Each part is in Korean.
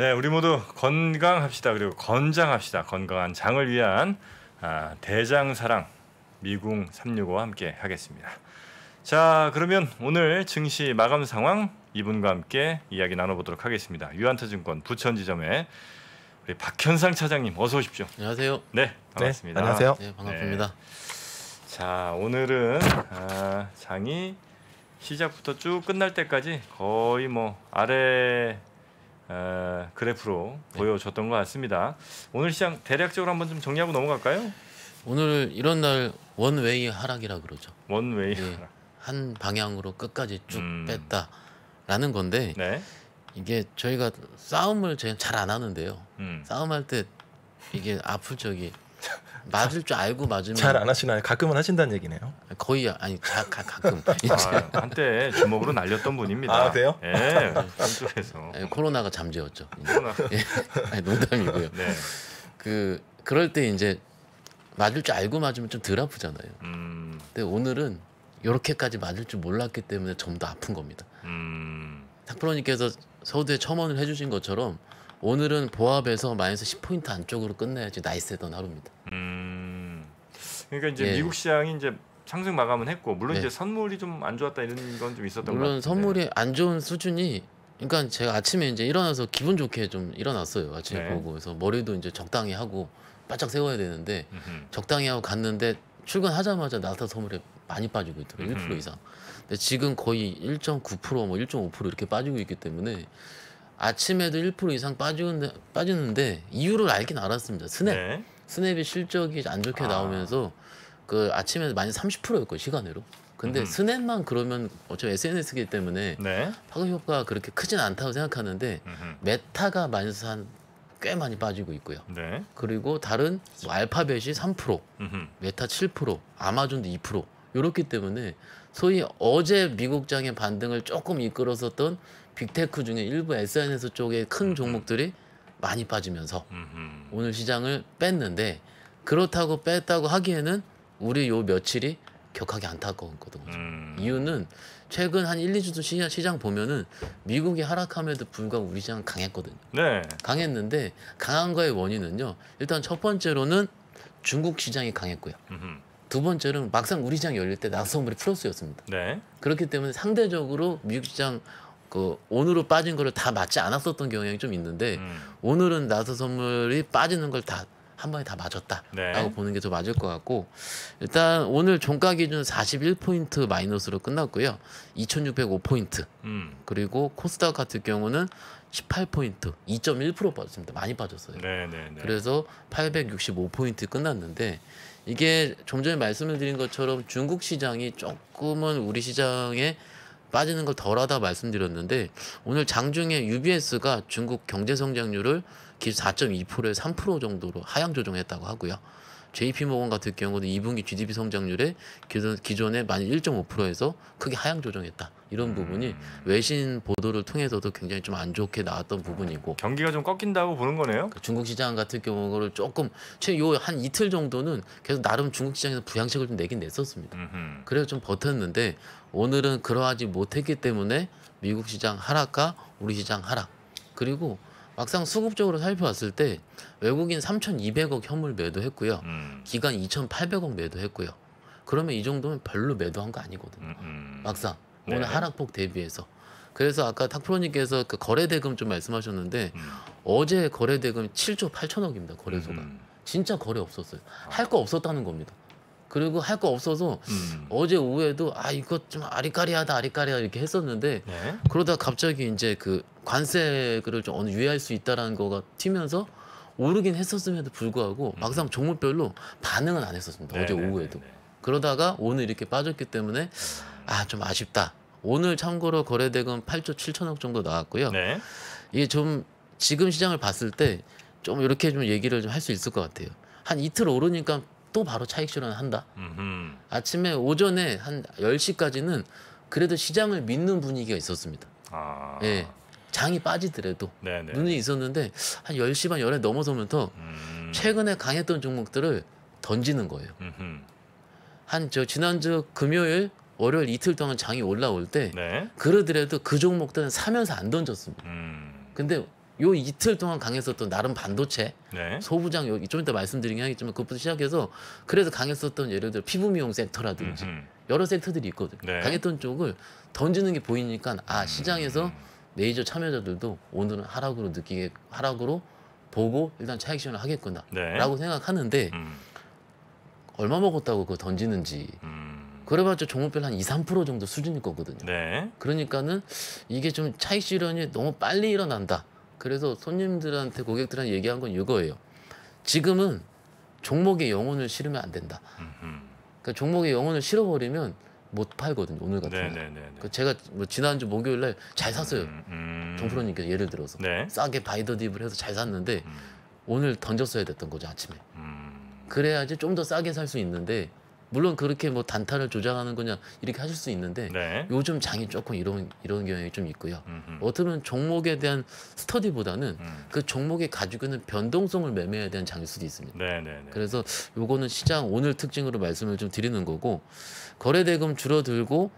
네, 우리 모두 건강합시다. 그리고 건장합시다. 건강한 장을 위한 아, 대장사랑 미궁 365와 함께 하겠습니다. 자, 그러면 오늘 증시 마감 상황 이분과 함께 이야기 나눠보도록 하겠습니다. 유한타증권 부천지점에 우리 박현상 차장님 어서 오십시오. 안녕하세요. 네, 네 반갑습니다. 네, 안녕하세요. 네, 반갑습니다. 네. 자, 오늘은 아, 장이 시작부터 쭉 끝날 때까지 거의 뭐 아래 어, 그래프로 보여줬던 것 같습니다. 오늘 시장 대략적으로 한번 좀 정리하고 넘어갈까요? 오늘 이런 날 원웨이 하락이라 그러죠. 원웨이 예, 하락. 한 방향으로 끝까지 쭉 음. 뺐다라는 건데 네. 이게 저희가 싸움을 잘 안 하는데요. 음. 싸움할 때 이게 아플 적이 맞을 줄 알고 맞으면 잘 안 하시나요? 가끔은 하신다는 얘기네요. 거의 아니 자, 가, 끔 아, 한때 주먹으로 날렸던 분입니다. 아그요 예. 네, 쪽에서 네, 예, 코로나가 잠재웠죠. 코로나. 예, 농담이고요. 네. 그 그럴 때 이제 맞을 줄 알고 맞으면 좀 덜 아프잖아요. 음. 근데 오늘은 이렇게까지 맞을 줄 몰랐기 때문에 좀 더 아픈 겁니다. 음. 탁프로님께서 서두에 첨언을 해주신 것처럼 오늘은 보합에서 마이너스 10포인트 안쪽으로 끝내야지 나이스했던 하루입니다. 음. 그러니까 이제 예. 미국 시장이 이제 상승 마감은 했고 물론 네. 이제 선물이 좀 안 좋았다 이런 건 좀 있었던 물론 것 같아요. 선물이 안 좋은 수준이 그러니까 제가 아침에 이제 일어나서 기분 좋게 좀 일어났어요. 아침에 네. 보고 그래서 머리도 이제 적당히 하고 바짝 세워야 되는데 음흠. 적당히 하고 갔는데 출근하자마자 나타 선물에 많이 빠지고 있더라고요. 음흠. 1% 이상. 근데 지금 거의 1.9%뭐 1.5% 이렇게 빠지고 있기 때문에 아침에도 1% 이상 빠지는데 빠지는데 이유를 알긴 알았습니다. 스냅 네. 스냅이 실적이 안 좋게 아. 나오면서 그 아침에 많이 30%였고 시간으로. 근데 음. 스냅만 그러면 어차피 SNS기 때문에 네. 파급 효과가 그렇게 크진 않다고 생각하는데 음흠. 메타가 마이너스 한꽤 많이 빠지고 있고요. 네. 그리고 다른 뭐 알파벳이 3%, 음흠. 메타 7%, 아마존도 2% 이렇기 때문에 소위 어제 미국 장의 반등을 조금 이끌었었던 빅테크 중에 일부 SNS 쪽에큰 종목들이 많이 빠지면서 음흠. 오늘 시장을 뺐는데 그렇다고 뺐다고 하기에는 우리 요 며칠이 격하게 안타까웠거든요. 음. 이유는 최근 한 1, 2주도 시장, 시장 보면은 미국이 하락함에도 불구하고 우리 시장 은 강했거든요. 네. 강했는데 강한 거의 원인은요. 일단 첫 번째로는 중국 시장이 강했고요. 음흠. 두 번째는 막상 우리 시장 열릴 때 낙선물이 플러스였습니다. 네. 그렇기 때문에 상대적으로 미국 시장 그 오늘로 빠진 거를 다 맞지 않았었던 경향이 좀 있는데 음. 오늘은 나서 선물이 빠지는 걸 다 한 번에 다맞았다라고 네. 보는 게 더 맞을 것 같고 일단 오늘 종가 기준 41포인트 마이너스로 끝났고요. 2605포인트. 음. 그리고 코스닥 같은 경우는 18포인트, 2.1% 빠졌습니다. 많이 빠졌어요. 네, 네, 네. 그래서 865포인트 끝났는데 이게 좀 전에 말씀을 드린 것처럼 중국 시장이 조금은 우리 시장에 빠지는 걸 덜하다 말씀드렸는데 오늘 장중에 UBS가 중국 경제 성장률을 기 4.2%에 3% 정도로 하향 조정했다고 하고요. JP모건 같은 경우는 2분기 GDP 성장률에 기존, 기존에 만약 1.5%에서 크게 하향 조정했다. 이런 음. 부분이 외신 보도를 통해서도 굉장히 좀 안 좋게 나왔던 부분이고 경기가 좀 꺾인다고 보는 거네요. 그 중국 시장 같은 경우를 조금 최요한 이틀 정도는 계속 나름 중국 시장에서 부양책을 좀 내긴 냈었습니다. 음흠. 그래서 좀 버텼는데 오늘은 그러하지 못했기 때문에 미국 시장 하락과 우리 시장 하락 그리고 막상 수급적으로 살펴봤을 때 외국인 3,200억 현물 매도했고요. 음. 기간 2,800억 매도했고요. 그러면 이 정도면 별로 매도한 거 아니거든요. 음, 음. 막상 네. 오늘 하락폭 대비해서. 그래서 아까 탁프로님께서 그 거래대금 좀 말씀하셨는데 음. 어제 거래대금 7조 8천억입니다. 거래소가. 음, 음. 진짜 거래 없었어요. 할거 아. 없었다는 겁니다. 그리고 할 거 없어서 음. 어제 오후에도 아 이거 좀 아리까리하다 아리까리하다 이렇게 했었는데 네? 그러다 갑자기 이제 그 관세를 좀 어느 유예할 수 있다라는 거가 튀면서 오르긴 했었음에도 불구하고 음. 막상 종목별로 반응은 안 했었습니다 네네, 어제 네, 네, 오후에도 네, 그러다가 오늘 이렇게 빠졌기 때문에 아 좀 아쉽다 오늘 참고로 거래대금 8조 7천억 정도 나왔고요 네? 이게 좀 지금 시장을 봤을 때 좀 이렇게 좀 얘기를 좀 할 수 있을 것 같아요 한 이틀 오르니까 또 바로 차익 실현을 한다. 음흠. 아침에 오전에 한 10시까지는 그래도 시장을 믿는 분위기가 있었습니다. 아. 예. 장이 빠지더라도 네네. 눈이 있었는데 한 10시 반 11시 넘어서면서 음. 최근에 강했던 종목들을 던지는 거예요. 한 저 지난주 금요일 월요일 이틀 동안 장이 올라올 때 네. 그러더라도 그 종목들은 사면서 안 던졌습니다. 음. 근데 요 이틀 동안 강했었던 나름 반도체 네. 소부장 요, 이좀 이따 말씀드리긴 하겠지만 그것부터 시작해서 그래서 강했었던 예를 들어 피부 미용 섹터라든지 음흠. 여러 섹터들이 있거든 네. 강했던 쪽을 던지는 게 보이니까 아 시장에서 음. 메이저 참여자들도 오늘은 하락으로 느끼게 하락으로 보고 일단 차익 시현을 하겠구나라고 네. 생각하는데 음. 얼마 먹었다고 그거 던지는지 음. 그래봤자 종목별 한 2, 3% 정도 수준일 거거든요. 네. 그러니까는 이게 좀 차익 실현이 너무 빨리 일어난다. 그래서 손님들한테 고객들한테 얘기한 건 이거예요. 지금은 종목의 영혼을 실으면 안 된다. 그러니까 종목의 영혼을 실어버리면 못 팔거든요. 오늘 같은 날. 그러니까 제가 뭐 지난주 목요일 날잘 샀어요. 음, 음. 정프로님께 음. 예를 들어서 네. 싸게 바이더딥을 해서 잘 샀는데 음. 오늘 던졌어야 됐던 거죠 아침에. 음. 그래야지 좀 더 싸게 살 수 있는데 물론 그렇게 뭐 단타를 조장하는 거냐 이렇게 하실 수 있는데 네. 요즘 장이 조금 이런 이런 경향이 좀 있고요. 음흠. 어떻게 보면 종목에 대한 스터디보다는 음. 그 종목이 가지고 있는 변동성을 매매해야 되는 장일 수도 있습니다. 네네네. 네, 네. 그래서 요거는 시장 오늘 특징으로 말씀을 좀 드리는 거고 거래 대금 줄어들고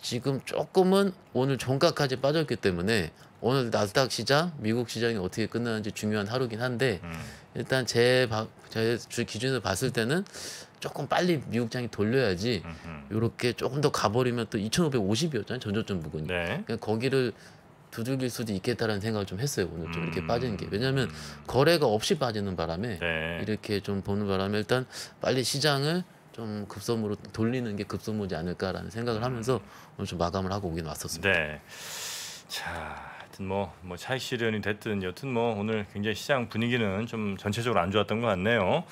지금 조금은 오늘 종가까지 빠졌기 때문에 오늘 나스닥 시장, 미국 시장이 어떻게 끝나는지 중요한 하루긴 한데 음. 일단 제, 바, 제 기준으로 봤을 때는 조금 빨리 미국장이 돌려야지 이렇게 조금 더 가버리면 또 2,550이었잖아요 전조점 부근이 네. 그러니까 거기를 두들길 수도 있겠다라는 생각을 좀 했어요 오늘 좀 이렇게 음. 빠지는 게 왜냐하면 거래가 없이 빠지는 바람에 네. 이렇게 좀 보는 바람에 일단 빨리 시장을 좀 급선무로 돌리는 게 급선무지 않을까라는 생각을 음. 하면서 오늘 좀 마감을 하고 오긴 왔었습니다. 네. 자, 하여튼 뭐, 뭐 차익 실현이 됐든 여튼 뭐 오늘 굉장히 시장 분위기는 좀 전체적으로 안 좋았던 것 같네요.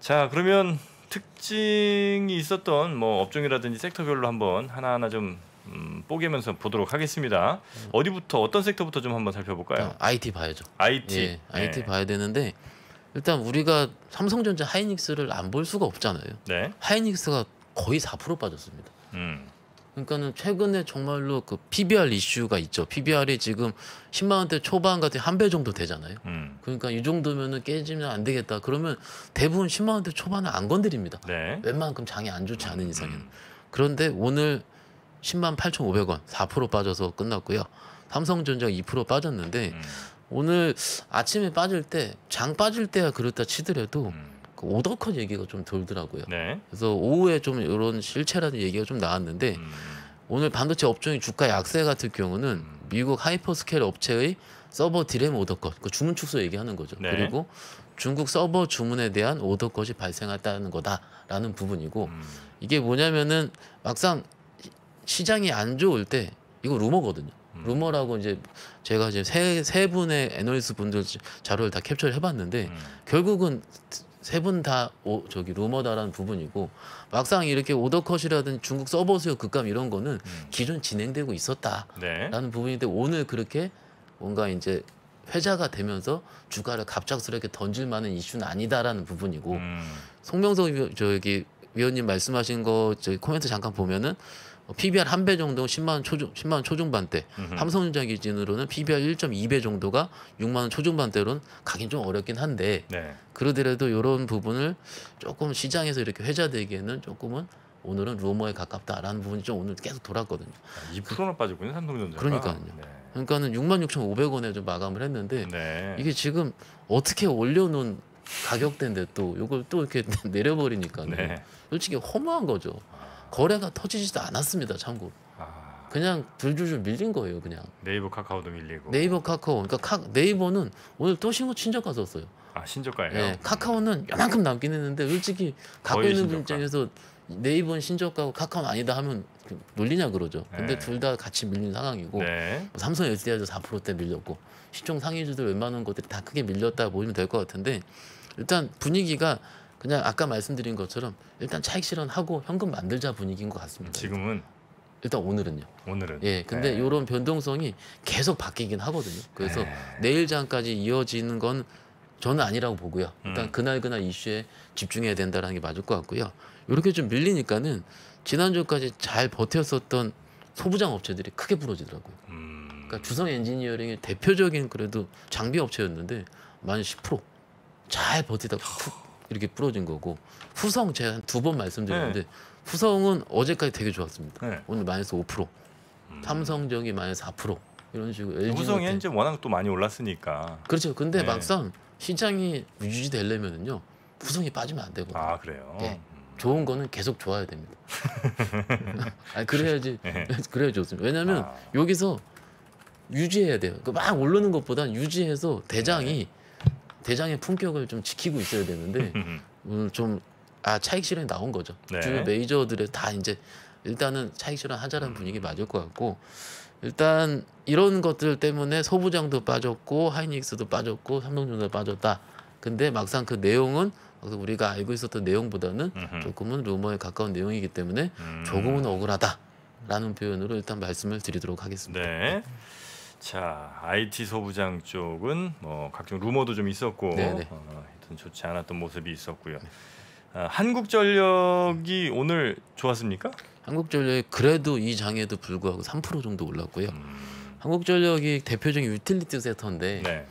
자, 그러면 특징이 있었던 뭐 업종이라든지 섹터별로 한번 하나하나 좀 음, 뽀개면서 보도록 하겠습니다. 어디부터 어떤 섹터부터 좀 한번 살펴볼까요? 아, IT 봐야죠. IT. 예, 네. IT 봐야 되는데 일단 우리가 삼성전자 하이닉스를 안 볼 수가 없잖아요. 네. 하이닉스가 거의 4% 빠졌습니다. 음. 그러니까는 최근에 정말로 그 PBR 이슈가 있죠. PBR이 지금 10만 원대 초반 같은 한 배 정도 되잖아요. 음. 그러니까 이 정도면은 깨지면 안 되겠다. 그러면 대부분 10만 원대 초반은 안 건드립니다. 네. 웬만큼 장이 안 좋지 않은 이상에는. 음. 그런데 오늘 10만 8,500원 4% 빠져서 끝났고요. 삼성전자가 2% 빠졌는데 음. 오늘 아침에 빠질 때 장 빠질 때가 그렇다 치더라도 음. 그 오덕헌 얘기가 좀 돌더라고요. 네. 그래서 오후에 좀 이런 실체라는 얘기가 좀 나왔는데 음. 오늘 반도체 업종의 주가 약세 같은 경우는 음. 미국 하이퍼스케일 업체의 서버 디램 오더컷, 그 주문 축소 얘기하는 거죠. 네. 그리고 중국 서버 주문에 대한 오더컷이 발생했다는 거다라는 부분이고 음. 이게 뭐냐면은 막상 시장이 안 좋을 때 이거 루머거든요. 음. 루머라고 이제 제가 지금 세, 세 분의 애널리스트 분들 자료를 다 캡처를 해봤는데 음. 결국은 세분다 저기 루머다라는 부분이고 막상 이렇게 오더컷이라든 중국 서버수요 극감 이런 거는 음. 기존 진행되고 있었다라는 네. 부분인데 오늘 그렇게 뭔가 이제 회자가 되면서 주가를 갑작스럽게 던질 만한 이슈는 아니다라는 부분이고 음. 송명석 저기 위원님 말씀하신 거 저기 코멘트 잠깐 보면은 어, PBR 한 배 정도 10만 원 초중 10만 원 초중반대. 음흠. 삼성전자 기준으로는 PBR 1.2배 정도가 6만 원 초중반대로는 가긴 좀 어렵긴 한데 네. 그러더라도 이런 부분을 조금 시장에서 이렇게 회자되기에는 조금은 오늘은 루머에 가깝다라는 부분이 좀 오늘 계속 돌았거든요. 2%나 아, 빠지고 있 삼성전자. 그러니까요. 네. 그러니까는 66,500원에 좀 마감을 했는데 네. 이게 지금 어떻게 올려놓은 가격대인데 또 이걸 또 이렇게 내려버리니까 네. 솔직히 허무한 거죠. 아. 거래가 터지지도 않았습니다. 참고. 아... 그냥 줄줄줄 밀린 거예요. 그냥. 네이버 카카오도 밀리고. 네이버 카카오. 그러니까 카, 네이버는 오늘 또 신고 친저가 썼어요. 아신저가요 네. 예, 카카오는 요만큼 남긴 했는데 솔직히 갖고 있는 분 입장에서 네이버는 신적가고 카카오는 아니다 하면 그 놀리냐 그러죠. 근데 네. 둘다 같이 밀린 상황이고 네. 뭐 삼성 SDI도 4%대 밀렸고 시총 상위주들 웬만한 것들이 다 크게 밀렸다 보시면 될 것 같은데 일단 분위기가 그냥 아까 말씀드린 것처럼 일단 차익 실현하고 현금 만들자 분위기인 것 같습니다. 지금은 일단 오늘은요. 오늘은. 예. 근데 네. 이런 변동성이 계속 바뀌긴 하거든요. 그래서 네. 내일장까지 이어지는 건 저는 아니라고 보고요. 일단 음. 그날 그날 이슈에 집중해야 된다라는 게 맞을 것 같고요. 이렇게 좀 밀리니까는 지난주까지 잘 버텼었던 소부장 업체들이 크게 부러지더라고요. 음. 그러니까 주성 엔지니어링의 대표적인 그래도 장비 업체였는데 만 10%잘 버티다가 푹 이렇게 부러진 거고 후성 제가 한 두 번 말씀드렸는데 네. 후성은 어제까지 되게 좋았습니다. 네. 오늘 마이너스 5%, 음. 삼성전기 마이너스 4% 이런 식으로 LG 후성이 현재 워낙 또 많이 올랐으니까 그렇죠. 근데 네. 막상 시장이 유지되려면요 후성이 빠지면 안 되고 아 그래요. 네. 좋은 거는 계속 좋아야 됩니다. 아 그래야지 네. 그래야 좋습니다. 왜냐하면 아. 여기서 유지해야 돼요. 그 막 오르는 것보다 유지해서 대장이 네. 대장의 품격을 좀 지키고 있어야 되는데 음, 좀아 차익 실현 나온 거죠. 네. 주요 메이저들의 다 이제 일단은 차익 실현 하자라는 음. 분위기 맞을 것 같고 일단 이런 것들 때문에 소부장도 빠졌고 하이닉스도 빠졌고 삼성전자도 빠졌다. 근데 막상 그 내용은 우리가 알고 있었던 내용보다는 조금은 루머에 가까운 내용이기 때문에 음. 조금은 억울하다라는 표현으로 일단 말씀을 드리도록 하겠습니다. 네. 자 IT 소부장 쪽은 뭐 각종 루머도 좀 있었고 네, 네. 어, 하여튼 좋지 않았던 모습이 있었고요. 아, 한국전력이 오늘 좋았습니까? 한국전력이 그래도 이 장에도 불구하고 3% 정도 올랐고요. 음... 한국전력이 대표적인 유틸리티 섹터인데 네.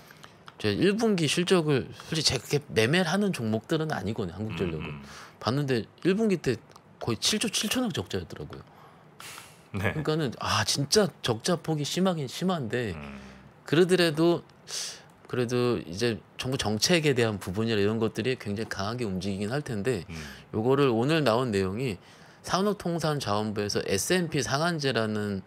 제 1분기 실적을 솔직히 제가 그렇게 매매하는 종목들은 아니거든요. 한국전력은 음... 봤는데 1분기 때 거의 7조 7천억 적자였더라고요. 네. 그러니까는 아 진짜 적자 폭이 심하긴 심한데 음. 그러더라도 그래도 이제 정부 정책에 대한 부분이나 이런 것들이 굉장히 강하게 움직이긴 할 텐데 음. 요거를 오늘 나온 내용이 산업통상자원부에서 S&P 상한제라는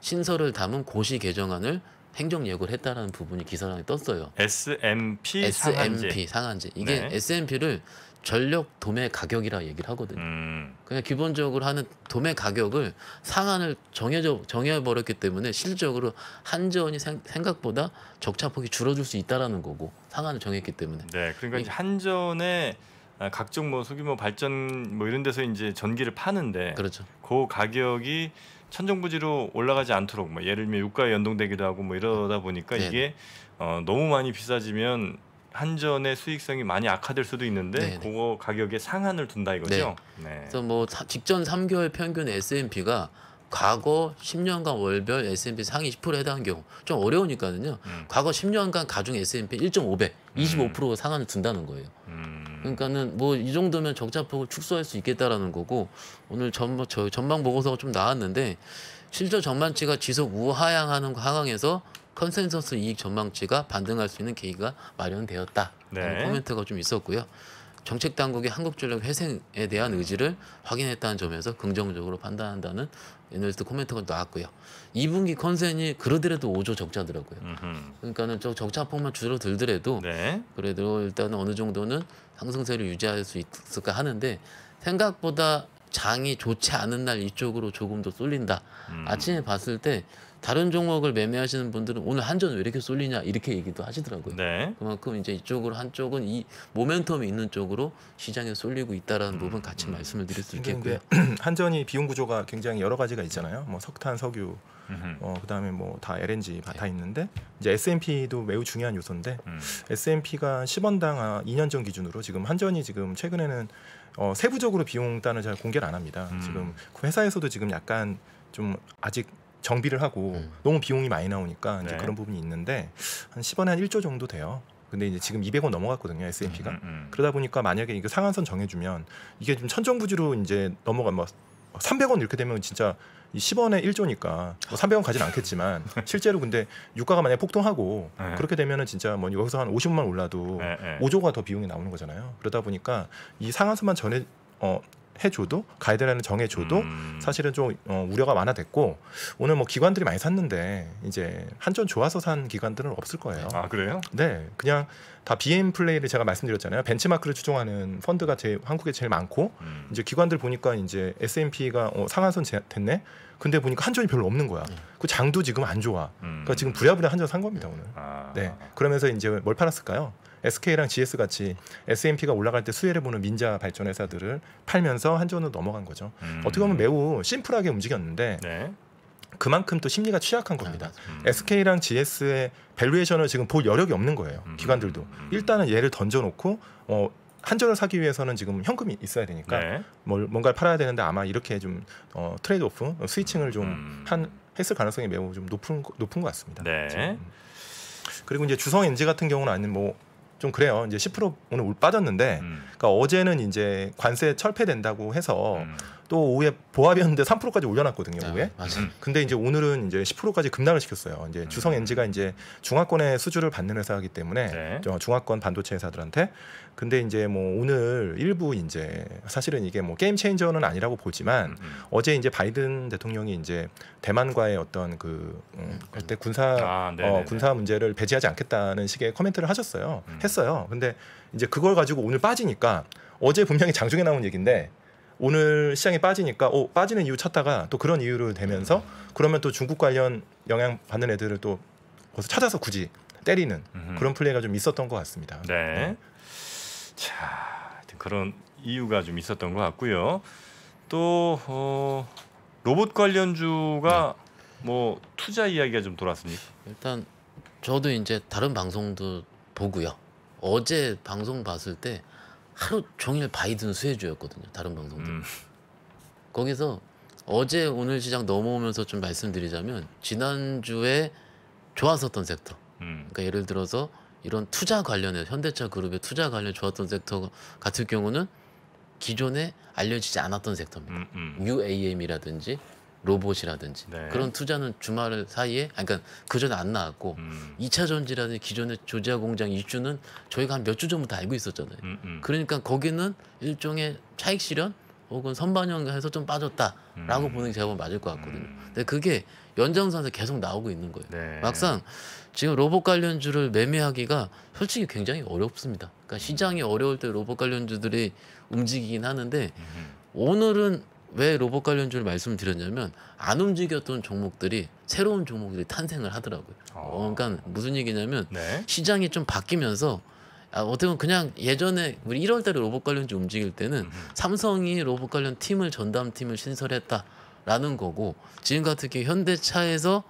신설을 담은 고시 개정안을 행정 예고를 했다라는 부분이 기사랑에 떴어요. S&P 상한제. 상한제. 이게 네. S&P를 전력 도매 가격이라 얘기를 하거든요. 음. 그냥 기본적으로 하는 도매 가격을 상한을 정해져 정해 버렸기 때문에 실질적으로 한전이 생, 생 각보다 적자폭이 줄어들 수 있다라는 거고 상한을 정했기 때문에. 네, 그러니까 이, 한전에 아, 각종 뭐 소규모 발전 뭐 이런 데서 이제 전기를 파는데 그렇죠. 그 가격이 천정부지로 올라가지 않도록 뭐 예를 들면 유가에 연동되기도 하고 뭐 이러다 보니까 네. 이게 어, 너무 많이 비싸지면 한전의 수익성이 많이 악화될 수도 있는데 네네. 네. 그거 가격에 상한을 둔다 이거죠. 네. 네. 그래서 뭐 직전 3개월 평균 S&P가 과거 10년간 월별 S&P 상위 10% 해당한 경우 좀 어려우니까는요. 음. 과거 10년간 가중 S&P 1.5배, 25% 음. 상한을 둔다는 거예요. 음. 그러니까는 뭐 이 정도면 적자폭을 축소할 수 있겠다라는 거고 오늘 전망 전망 보고서가 좀 나왔는데 실제 전망치가 지속 우하향하는 하강에서 컨센서스 이익 전망치가 반등할 수 있는 계기가 마련되었다라는 네. 코멘트가 좀 있었고요. 정책 당국이 한국전력 회생에 대한 의지를 확인했다는 점에서 긍정적으로 판단한다는 애널리스트 코멘트가 나왔고요. 2분기 컨센이 그러더라도 5조 적자더라고요. 음흠. 그러니까는 저 적자 폭만 줄어들더라도 네. 그래도 일단 은 어느 정도는 상승세를 유지할 수 있을까 하는데 생각보다 장이 좋지 않은 날 이쪽으로 조금 더 쏠린다. 음. 아침에 봤을 때 다른 종목을 매매하시는 분들은 오늘 한잔왜 이렇게 쏠리냐 이렇게 얘기도 하시더라고요. 네. 그만큼 이제 이쪽으로 한쪽은 이 모멘텀이 있는 쪽으로 시장에 쏠리고 있다라는 음, 부분 같이 음. 말씀을 드릴 수 있겠고요. 한전이 비용 구조가 굉장히 여러 가지가 있잖아요. 뭐 석탄, 석유, 어, 그다음에 뭐 다 LNG 다 네. 있는데 이제 S&P도 매우 중요한 요소인데 음. S&P가 10원당 아, 2년 전 기준으로 지금 한전이 지금 최근에는 어, 세부적으로 비용단을 잘 공개를 안 합니다. 음. 지금 그 회사에서도 지금 약간 좀 아직 정비를 하고 음. 너무 비용이 많이 나오니까 이제 네. 그런 부분이 있는데 한 10원에 한 1조 정도 돼요. 근데 이제 지금 200원 넘어갔거든요 S&P가. 음, 음, 음, 그러다 보니까 만약에 이거 상한선 정해주면 이게 좀 천정부지로 이제 넘어가 뭐 300원 이렇게 되면 진짜 이 10원에 1조니까 뭐 300원 가진 않겠지만 실제로 근데 유가가 만약에 폭등하고 네. 그렇게 되면은 진짜 뭐 여기서 한 50만 올라도 네, 5조가 더 비용이 나오는 거잖아요. 그러다 보니까 이 상한선만 전해어 해줘도 가이드라인을 정해줘도 음. 사실은 좀 어, 우려가 많아됐고 오늘 뭐 기관들이 많이 샀는데 이제 한전 좋아서 산 기관들은 없을 거예요. 아 그래요? 네, 그냥 다 BM 플레이를 제가 말씀드렸잖아요. 벤치마크를 추종하는 펀드가 제 한국에 제일 많고 음. 이제 기관들 보니까 이제 S&P가 어, 상한선 됐네. 근데 보니까 한전이 별로 없는 거야. 음. 그 장도 지금 안 좋아. 그러니까 음. 지금 부랴부랴 한전 산 겁니다 오늘. 아. 네, 그러면서 이제 뭘 팔았을까요? SK랑 GS 같이 S&P가 올라갈 때 수혜를 보는 민자 발전 회사들을 팔면서 한전으로 넘어간 거죠. 음. 어떻게 보면 매우 심플하게 움직였는데 네. 그만큼 또 심리가 취약한 겁니다. 아, 음. SK랑 GS의 밸류에이션을 지금 볼 여력이 없는 거예요. 음. 기관들도 음. 일단은 얘를 던져놓고 어, 한전을 사기 위해서는 지금 현금이 있어야 되니까 네. 뭘, 뭔가를 팔아야 되는데 아마 이렇게 좀 어, 트레이드오프 어, 스위칭을 좀한 음. 했을 가능성이 매우 좀 높은 높은 것 같습니다. 네. 그리고 이제 주성 엔지 같은 경우는 아니면 뭐좀 그래요. 이제 10% 오늘 울 빠졌는데, 음. 그러니까 어제는 이제 관세 철폐된다고 해서 음. 또 오후에 보합이었는데 3%까지 올려놨거든요. 아, 오후에. 아 근데 이제 오늘은 이제 10%까지 급락을 시켰어요. 이제 음. 주성 엔지가 이제 중화권의 수주를 받는 회사이기 때문에 네. 중화권 반도체 회사들한테. 근데 이제 뭐 오늘 일부 이제 사실은 이게 뭐 게임 체인저는 아니라고 보지만 음. 음. 어제 이제 바이든 대통령이 이제 대만과의 어떤 그 음, 그때 군사 아, 어, 군사 문제를 배제하지 않겠다는 식의 커멘트를 하셨어요. 음. 했어요. 근데 이제 그걸 가지고 오늘 빠지니까 어제 분명히 장중에 나온 얘기인데 오늘 시장에 빠지니까 오, 빠지는 이유 찾다가 또 그런 이유를 대면서 음. 그러면 또 중국 관련 영향 받는 애들을 또 거기서 찾아서 굳이 때리는 음. 그런 플레이가 좀 있었던 것 같습니다. 네. 네. 자, 그런 이유가 좀 있었던 것 같고요. 또 어, 로봇 관련주가 네. 뭐 투자 이야기가 좀 돌았습니까? 일단 저도 이제 다른 방송도 보고요. 어제 방송 봤을 때 하루 종일 바이든 수혜주였거든요. 다른 방송들. 음. 거기서 어제 오늘 시장 넘어오면서 좀 말씀드리자면 지난주에 좋았었던 섹터. 음. 그러니까 예를 들어서 이런 투자 관련해 현대차 그룹의 투자 관련 좋았던 섹터 같은 경우는 기존에 알려지지 않았던 섹터입니다. 음, 음. UAM이라든지 로봇이라든지 네. 그런 투자는 주말 사이에 아 그러니까 그전에 안 나왔고 음. 이차 전지라든지 기존의 조지아 공장 입주는 저희가 한 몇 주 전부터 알고 있었잖아요. 음, 음. 그러니까 거기는 일종의 차익 실현 혹은 선반영해서 좀 빠졌다라고 음. 보는 게 제가 맞을 것 같거든요. 음. 근데 그게 연장선에서 계속 나오고 있는 거예요. 네. 막상 지금 로봇 관련주를 매매하기가 솔직히 굉장히 어렵습니다. 그러니까 시장이 어려울 때 로봇 관련주들이 움직이긴 하는데 음. 오늘은 왜 로봇 관련주를 말씀드렸냐면 안 움직였던 종목들이 새로운 종목들이 탄생을 하더라고요. 아. 어, 그러니까 무슨 얘기냐면 네. 시장이 좀 바뀌면서 아, 어떻게 보면 그냥 예전에 우리 1월달에 로봇 관련주 움직일 때는 음. 삼성이 로봇 관련 팀을 전담 팀을 신설했다라는 거고 지금 같은 경우 현대차에서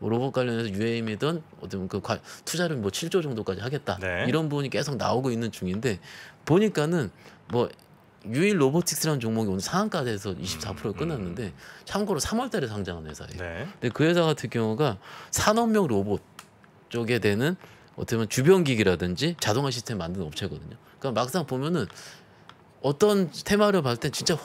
로봇 관련해서 유해임이든어떻게 보면 그 투자를 뭐 7조 정도까지 하겠다 네. 이런 부분이 계속 나오고 있는 중인데 보니까는 뭐 유일 로보틱스라는 종목이 오늘 상한가돼서 24%를 음, 끝났는데 음. 참고로 3월달에 상장한 회사예요. 네. 근데 그 회사 같은 경우가 산업용 로봇 쪽에 되는 어떻게 보면 주변기기라든지 자동화 시스템 만드는 업체거든요. 그러니까 막상 보면은 어떤 테마를 봤을 땐 진짜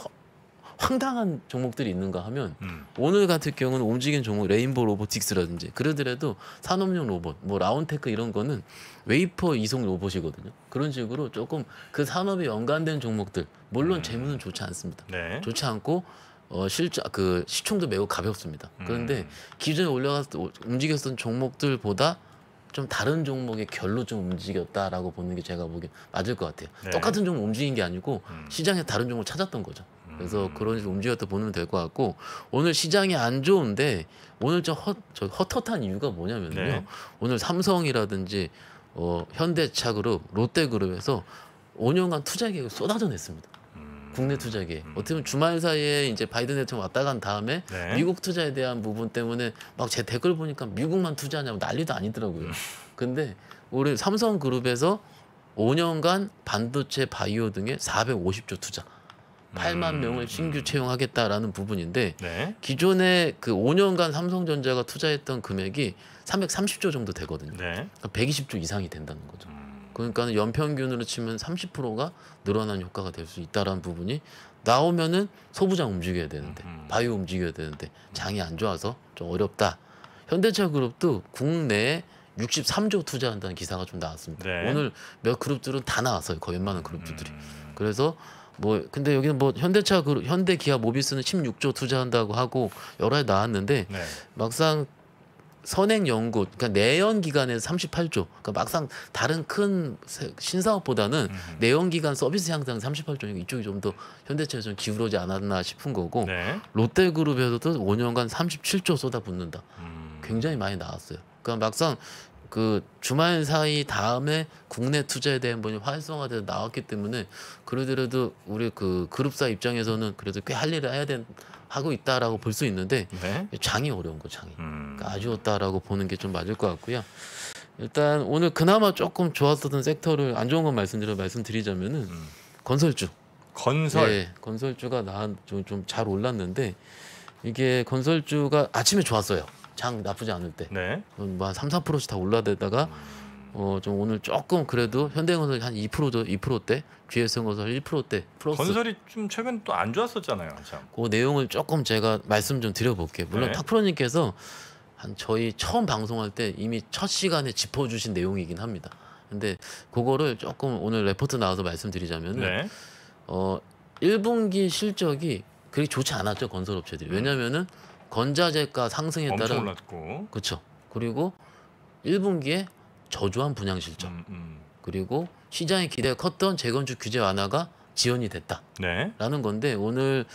황당한 종목들이 있는가 하면 음. 오늘 같은 경우는 움직이는 종목 레인보 우 로보틱스라든지 그러더라도 산업용 로봇 뭐 라운테크 이런 거는 웨이퍼 이송 로봇이거든요. 그런 식으로 조금 그 산업에 연관된 종목들 물론 음. 재무는 좋지 않습니다. 네. 좋지 않고 어, 실제 그 시총도 매우 가볍습니다. 그런데 음. 기존에 올라갔 움직였던 종목들보다 좀 다른 종목의 결로 좀 움직였다라고 보는 게 제가 보기엔 맞을 것 같아요. 네. 똑같은 종목 움직인 게 아니고 음. 시장에 다른 종목을 찾았던 거죠. 그래서 그런 식으로 움직여다 보면 될 것 같고 오늘 시장이 안 좋은데 오늘 좀 헛, 저 헛헛한 이유가 뭐냐면요 네. 오늘 삼성이라든지 어, 현대차그룹, 롯데그룹에서 5년간 투자 계획을 쏟아져 냈습니다. 음. 국내 투자계 음. 어떻게 보면 주말 사이에 이제 바이든 대통령 왔다 간 다음에 네. 미국 투자에 대한 부분 때문에 막 제 댓글 보니까 미국만 투자하냐고 난리도 아니더라고요. 음. 근데 우리 삼성그룹에서 5년간 반도체, 바이오 등에 450조 투자. 8만 음. 명을 신규 채용하겠다라는 부분인데 네. 기존에 그 5년간 삼성전자가 투자했던 금액이 330조 정도 되거든요. 네. 그러니까 120조 이상이 된다는 거죠. 음. 그러니까 연평균으로 치면 30%가 늘어난 효과가 될 수 있다라는 부분이 나오면은 소부장 움직여야 되는데 바이오 움직여야 되는데 장이 안 좋아서 좀 어렵다. 현대차 그룹도 국내에 63조 투자한다는 기사가 좀 나왔습니다. 네. 오늘 몇 그룹들은 다 나왔어요. 거의 웬만한 그룹들이. 음. 그래서 뭐 근데 여기는 뭐 현대차 그 현대 기아 모비스는 16조 투자한다고 하고 여러 해 나왔는데 네. 막상 선행 연구 그러니까 내연 기간에 38조 그러니까 막상 다른 큰 신사업보다는 음흠. 내연 기간 서비스 향상 3 8조 이쪽이 좀 더 현대차에 좀 기울어지 않았나 싶은 거고 네. 롯데그룹에서도 5년간 37조 쏟아붓는다 음. 굉장히 많이 나왔어요 그러니까 막상 그 주말 사이 다음에 국내 투자에 대한 분이 활성화돼서 나왔기 때문에 그러더라도 우리 그 그룹사 입장에서는 그래도 꽤 할 일을 해야 된 하고 있다라고 볼 수 있는데 네? 장이 어려운 거 장이 음. 그러니까 아쉬웠다라고 보는 게 좀 맞을 것 같고요. 일단 오늘 그나마 조금 좋았었던 섹터를 안 좋은 건 말씀드려 말씀드리자면은 음. 건설주. 건설. 예, 건설주가 나좀잘 좀 올랐는데 이게 건설주가 아침에 좋았어요. 장 나쁘지 않을 때. 네. 뭐한 3, 4%씩 다 올라대다가 음. 어, 좀 오늘 조금 그래도 현대건설 한 2%도 2%대, GS건설 1%대 플러스. 건설이 좀 최근 또안 좋았었잖아요, 참. 그 내용을 조금 제가 말씀 좀 드려볼게요. 물론 네. 탁프로님께서 한 저희 처음 방송할 때 이미 첫 시간에 짚어주신 내용이긴 합니다. 근데 그거를 조금 오늘 레포트 나와서 말씀드리자면 네. 어 1분기 실적이 그렇게 좋지 않았죠 건설업체들이 왜냐면은 음. 건자재가 상승에 따른 올랐고 그렇죠. 그리고 1분기에 저조한 분양 실적 음, 음. 그리고 시장의 기대가 컸던 재건축 규제 완화가 지연이 됐다라는 네. 건데 오늘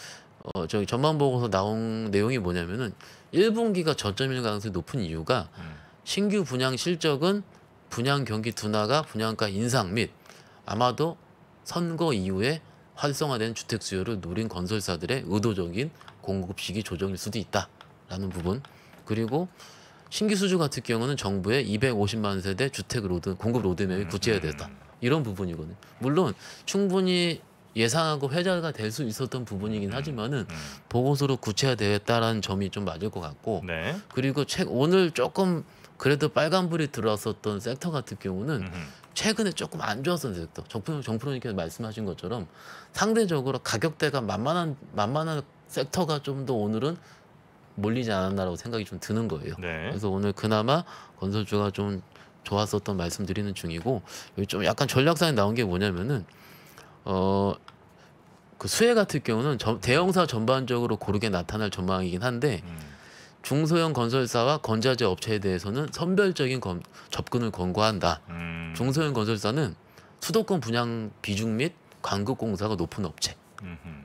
어, 저기 전망 보고서 나온 내용이 뭐냐면은 1분기가 저점일 가능성이 높은 이유가 음. 신규 분양 실적은 분양 경기 둔화가 분양가 인상 및 아마도 선거 이후에 활성화된 주택 수요를 노린 건설사들의 의도적인 공급시기 조정일 수도 있다라는 부분 그리고 신규 수주 같은 경우는 정부의 250만 세대 주택 로드 공급 로드맵이 음, 구체화됐다 음, 음. 이런 부분이거든요. 물론 충분히 예상하고 회자가 될 수 있었던 부분이긴 하지만은 보고서로 구체화되었다라는 점이 좀 맞을 것 같고 네. 그리고 책 오늘 조금 그래도 빨간불이 들어왔었던 섹터 같은 경우는 최근에 조금 안 좋았던 섹터 정프로 정프로님께 말씀하신 것처럼 상대적으로 가격대가 만만한 만만한 섹터가 좀 더 오늘은 몰리지 않았나라고 생각이 좀 드는 거예요. 네. 그래서 오늘 그나마 건설주가 좀 좋았었던 말씀드리는 중이고 여기 좀 약간 전략상에 나온 게 뭐냐면은 어. 그 수혜 같은 경우는 저, 대형사 전반적으로 고르게 나타날 전망이긴 한데 음. 중소형 건설사와 건자재 업체에 대해서는 선별적인 검, 접근을 권고한다. 음. 중소형 건설사는 수도권 분양 비중 및 광급공사가 높은 업체.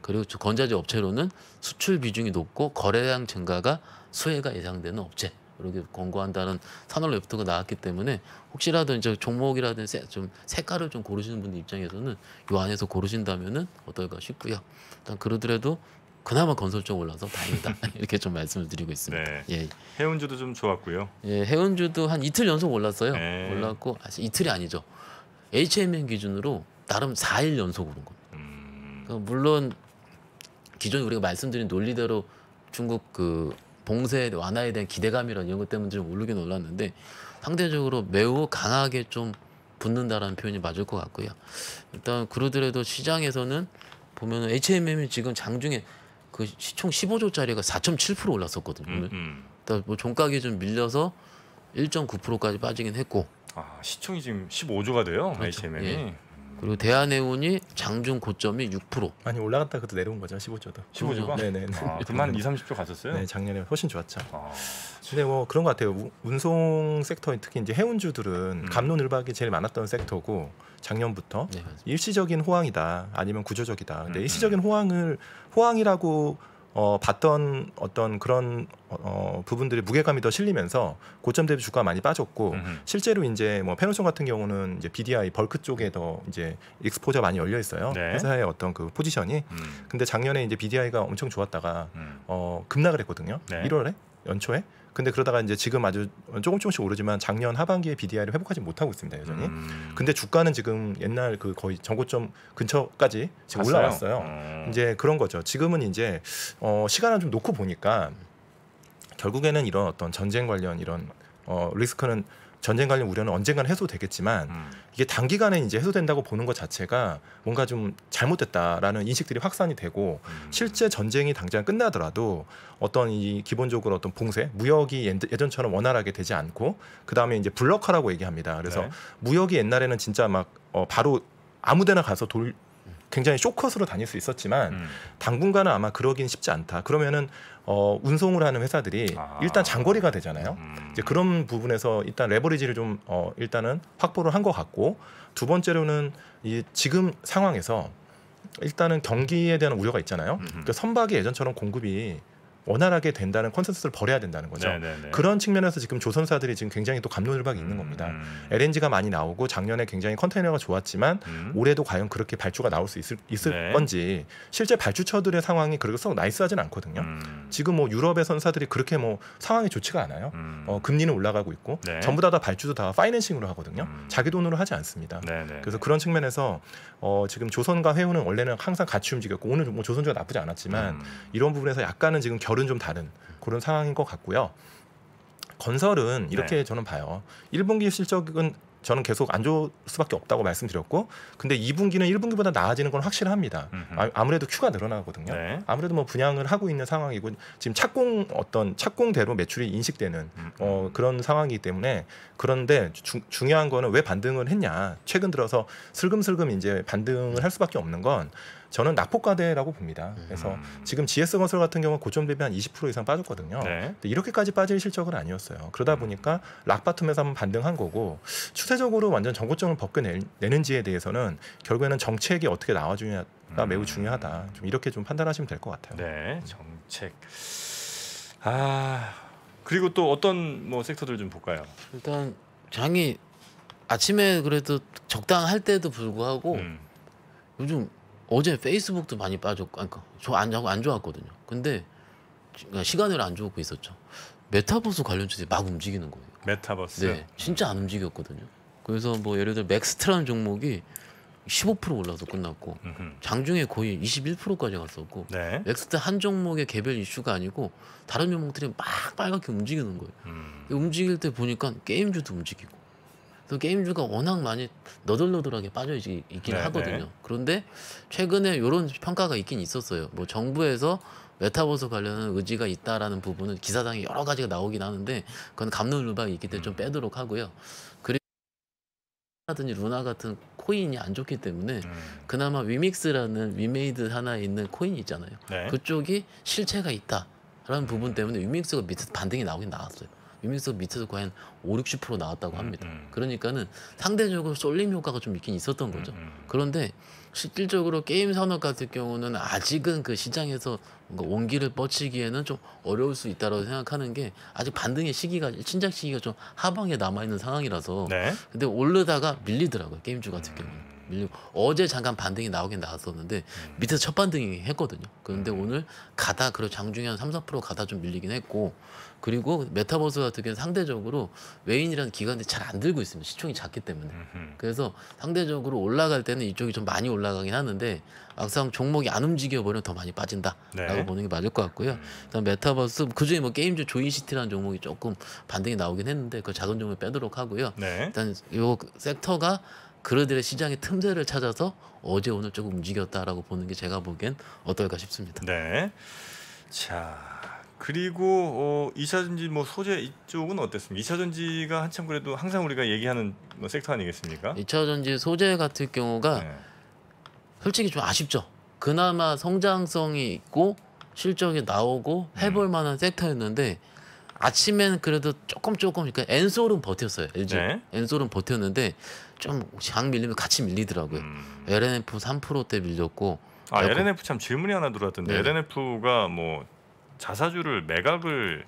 그리고 건자재 업체로는 수출 비중이 높고 거래량 증가가 수혜가 예상되는 업체 이렇게 권고한다는 산업레프트가 나왔기 때문에 혹시라도 이제 종목이라든지 좀 색깔을 좀 고르시는 분들 입장에서는 요 안에서 고르신다면은 어떨까 싶고요. 일단 그러더라도 그나마 건설 쪽 올라서 다행이다 이렇게 좀 말씀을 드리고 있습니다. 네. 예. 해운주도 좀 좋았고요. 예, 해운주도 한 이틀 연속 올랐어요. 에 네. 올랐고 아, 이틀이 아니죠. HMN 기준으로 나름 4일 연속 오른 겁니다. 어, 물론 기존 우리가 말씀드린 논리대로 중국 그 봉쇄 완화에 대한 기대감이란 이런 것 때문에 좀 오르긴 올랐는데 상대적으로 매우 강하게 좀 붙는다라는 표현이 맞을 것 같고요. 일단 그러더라도 시장에서는 보면은 HMM이 지금 장중에 그 시총 15조짜리가 4.7% 올랐었거든요. 오늘. 음, 음. 그러니까 뭐 종가기 좀 밀려서 1.9%까지 빠지긴 했고. 아 시총이 지금 15조가 돼요 그렇죠. HMM이. 예. 그리고 대한해운이 장중 고점이 6% 많이 올라갔다 그것도 내려온 거죠 15조도 15조가? 네네 아, 그만 2, 30조 가셨어요네 작년에 훨씬 좋았죠 아. 근데 뭐 그런 것 같아요 운송 섹터 특히 이제 해운주들은 음. 감론을박이 제일 많았던 섹터고 작년부터 네, 일시적인 호황이다 아니면 구조적이다 근데 음. 일시적인 음. 호황을 호황이라고 어, 봤던 어떤 그런 어, 어, 부분들이 무게감이 더 실리면서 고점 대비 주가 많이 빠졌고 음흠. 실제로 이제 뭐 페노송 같은 경우는 이제 BDI 벌크 쪽에 더 이제 익스포저 많이 열려 있어요. 네. 회사의 어떤 그 포지션이. 음. 근데 작년에 이제 BDI가 엄청 좋았다가 음. 어, 급락을 했거든요. 네. 1월에 연초에. 근데 그러다가 이제 지금 아주 조금 조금씩 오르지만 작년 하반기에 BDI를 회복하지 못하고 있습니다 여전히. 음. 근데 주가는 지금 옛날 그 거의 전고점 근처까지 지금 올라왔어요. 음. 이제 그런 거죠. 지금은 이제 어, 시간을 좀 놓고 보니까 결국에는 이런 어떤 전쟁 관련 이런 어, 리스크는 전쟁 관련 우려는 언젠간 해소되겠지만 음. 이게 단기간에 이제 해소된다고 보는 것 자체가 뭔가 좀 잘못됐다라는 인식들이 확산이 되고 음. 실제 전쟁이 당장 끝나더라도 어떤 이 기본적으로 어떤 봉쇄 무역이 예전처럼 원활하게 되지 않고 그 다음에 이제 블럭화라고 얘기합니다. 그래서 네. 무역이 옛날에는 진짜 막 어, 바로 아무데나 가서 돌 굉장히 쇼컷으로 다닐 수 있었지만 음. 당분간은 아마 그러긴 쉽지 않다. 그러면은 어, 운송을 하는 회사들이 아. 일단 장거리가 되잖아요. 음. 이제 그런 부분에서 일단 레버리지를 좀 어, 일단은 확보를 한 것 같고 두 번째로는 이 지금 상황에서 일단은 경기에 대한 우려가 있잖아요. 음. 그러니까 선박이 예전처럼 공급이 원활하게 된다는 컨센서스를 버려야 된다는 거죠. 네네네. 네, 네. 그런 측면에서 지금 조선사들이 지금 굉장히 또 감론을박이 있는 음, 겁니다. 음. LNG가 많이 나오고 작년에 굉장히 컨테이너가 좋았지만 음. 올해도 과연 그렇게 발주가 나올 수 있을, 있을 네. 건지 실제 발주처들의 상황이 그렇게썩 나이스하진 않거든요. 음. 지금 뭐 유럽의 선사들이 그렇게 뭐 상황이 좋지가 않아요. 음. 어, 금리는 올라가고 있고 네. 전부 다 다 발주도 다 파이낸싱으로 하거든요. 음. 자기 돈으로 하지 않습니다. 네네네. 네, 그래서 그런 측면에서 어, 지금 조선과 회우는 원래는 항상 같이 움직였고 오늘 뭐 조선주가 나쁘지 않았지만 이런 부분에서 약간은 지금 겨 결은 좀 다른 그런 상황인 것 같고요. 건설은 네. 이렇게 네. 저는 봐요. 1분기 실적은 저는 계속 안 좋을 수밖에 없다고 말씀드렸고 근데 2분기는 1분기보다 나아지는 건 확실합니다. 음 아, 무래도 큐가 늘어나거든요. 네. 아무래도 뭐 분양을 하고 있는 상황이고 지금 착공 어떤 착공대로 매출이 인식되는 음, 음. 어, 그런 상황이기 때문에 그런데 주, 중요한 거는 왜 반등을 했냐. 최근 들어서 슬금슬금 이제 반등을 할 수밖에 없는 건 저는 낙폭과대라고 봅니다. 그래서 음. 지금 GS 건설 같은 경우는 고점 대비 한 20% 이상 빠졌거든요. 네. 이렇게까지 빠질 실적은 아니었어요. 그러다 음. 보니까 락바텀에서 한번 반등한 거고 추세적으로 완전 전고점을 벗겨내는지에 대해서는 결국에는 정책이 어떻게 나와주냐가 음. 매우 중요하다. 좀 이렇게 좀 판단하시면 될 것 같아요. 네, 정책. 아 그리고 또 어떤 뭐 섹터들 좀 볼까요? 일단 장이 아침에 그래도 적당할 때도 불구하고 음. 요즘 어제 페이스북도 많이 빠졌고, 그러니까 저안 안 좋았거든요. 근데 그러니까 시간을 안 좋고 있었죠. 메타버스 관련 주제 막 움직이는 거예요. 메타버스. 네, 진짜 안 움직였거든요. 그래서 뭐 예를 들어 맥스트라는 종목이 15% 올라서 끝났고 음흠. 장중에 거의 21%까지 갔었고 네. 넥스트 한 종목의 개별 이슈가 아니고 다른 종목들이 막 빨갛게 움직이는 거예요. 음. 움직일 때 보니까 게임주도 움직이고 그 게임주가 워낙 많이 너덜너덜하게 빠져 있긴 네, 네, 하거든요. 네. 그런데 최근에 이런 평가가 있긴 있었어요. 뭐 정부에서 메타버스 관련 의지가 있다라는 부분은 기사상에 여러 가지가 나오긴 하는데 그건 감론을박이 있기 때문에 좀 음. 빼도록 하고요. 그리고 든지 루나 같은 코인이 안 좋기 때문에 음. 그나마 위믹스라는 위메이드 하나 있는 코인 있잖아요. 네. 그쪽이 실체가 있다라는 부분 때문에 위믹스가 밑에서 반등이 나오긴 나왔어요. 위민석 밑에서 과연 5, 60% 나왔다고 음, 합니다. 음, 음. 그러니까는 상대적으로 쏠림 효과가 좀 있긴 있었던 음, 거죠. 음, 그런데 실질적으로 게임 산업 같은 경우는 아직은 그 시장에서 뭔가 온기를 뻗치기에는 좀 어려울 수 있다라고 생각하는 게 아직 반등의 시기가 신작 시기가 좀 하방에 남아 있는 상황이라서 네? 근데 오르다가 밀리더라고요 게임주 같은 음. 경우는. 어제 잠깐 반등이 나오긴 나왔었는데 음. 밑에서 첫 반등이 했거든요. 그런데 음. 오늘 가다 그리고 장중에 한 3, 4% 가다 좀 밀리긴 했고 그리고 메타버스 같은 경우는 상대적으로 외인이라는 기관들이 잘 안 들고 있습니다. 시총이 작기 때문에. 음흠. 그래서 상대적으로 올라갈 때는 이쪽이 좀 많이 올라가긴 하는데 막상 종목이 안 움직여 버리면 더 많이 빠진다라고 네. 보는 게 맞을 것 같고요. 음. 일단 메타버스 그중에 뭐 게임즈 조이시티라는 종목이 조금 반등이 나오긴 했는데 그 작은 종목 빼도록 하고요. 네. 일단 요 섹터가 그러들의 시장의 틈새를 찾아서 어제 오늘 조금 움직였다라고 보는 게 제가 보기엔 어떨까 싶습니다. 네. 자, 그리고 어, 2차전지 뭐 소재 이쪽은 어땠습니까? 2차전지가 한참 그래도 항상 우리가 얘기하는 뭐 섹터 아니겠습니까? 2차전지 소재 같은 경우가 네. 솔직히 좀 아쉽죠. 그나마 성장성이 있고 실적이 나오고 해볼 음. 만한 섹터였는데 아침엔 그래도 조금 조금 그러니까 엔솔은 버텼어요. LG 네. 엔솔은 버텼는데 좀장 밀리면 같이 밀리더라고요. 음. LNF 3때 밀렸고. 아에어 LNF 참 질문이 하나 들어왔던데 네. LNF가 뭐 자사주를 매각을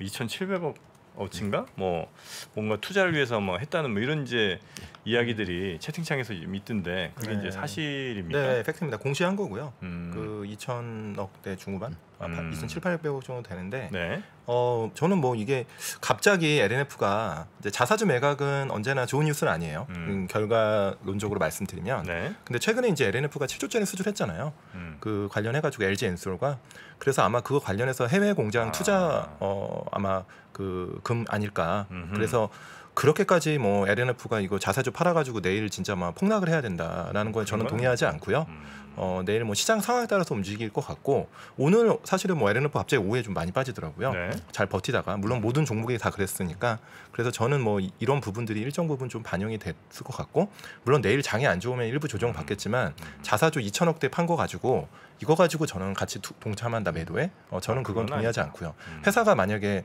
2,700억 업체인가 뭐 뭔가 투자를 위해서 뭐 했다는 뭐 이런 이제 이야기들이 채팅창에서 있던데 그게 네. 이제 사실입니다 네, 팩트입니다. 공시한 거고요. 음. 그 2천억대 중후반, 아, 2,700억 음. 정도 되는데, 네. 어 저는 뭐 이게 갑자기 LNF가 자사주 매각은 언제나 좋은 뉴스는 아니에요. 음. 음 결과론적으로 말씀드리면, 네. 근데 최근에 이제 LNF가 7조짜리 수주했잖아요. 음. 그 관련해가지고 LG 엔솔과 그래서 아마 그거 관련해서 해외 공장 아. 투자 어 아마 그금 아닐까. 음흠. 그래서 그렇게까지 뭐 LNF가 이거 자사주 팔아가지고 내일 진짜 막 폭락을 해야 된다라는 거에 저는 동의하지 않고요. 음. 어, 내일 뭐 시장 상황에 따라서 움직일 것 같고 오늘 사실은 뭐 LNF 갑자기 오후에 좀 많이 빠지더라고요. 네. 잘 버티다가 물론 모든 종목이 다 그랬으니까 그래서 저는 뭐 이런 부분들이 일정 부분 좀 반영이 됐을 것 같고 물론 내일 장이 안 좋으면 일부 조정 음. 받겠지만 음. 자사주 2천억대 판 거 가지고 이거 가지고 저는 같이 동참한다 매도에 어, 저는 그건 동의하지 않고요. 음. 회사가 만약에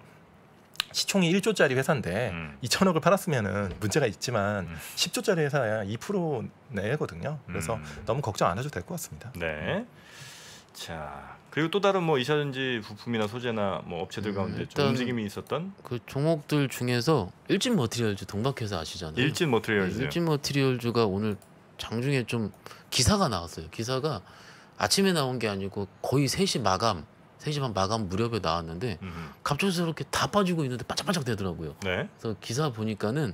시총이 1조짜리 회사인데 음. 2천억을 팔았으면은 문제가 있지만 음. 10조짜리 회사야 2% 내거든요. 그래서 음. 너무 걱정 안 해도 될 것 같습니다. 네. 자 그리고 또 다른 뭐 이차전지 부품이나 소재나 뭐 업체들 음, 가운데 좀 움직임이 있었던 그 종목들 중에서 일진 머티리얼즈 동박회사 아시잖아요. 일진 머티리얼즈. 네, 일진 머티리얼즈가 오늘 장중에 좀 기사가 나왔어요. 기사가 아침에 나온 게 아니고 거의 3시 마감 3시반 마감 무렵에 나왔는데 음. 갑작스럽게 다 빠지고 있는데 반짝반짝 되더라고요. 네. 그래서 기사 보니까는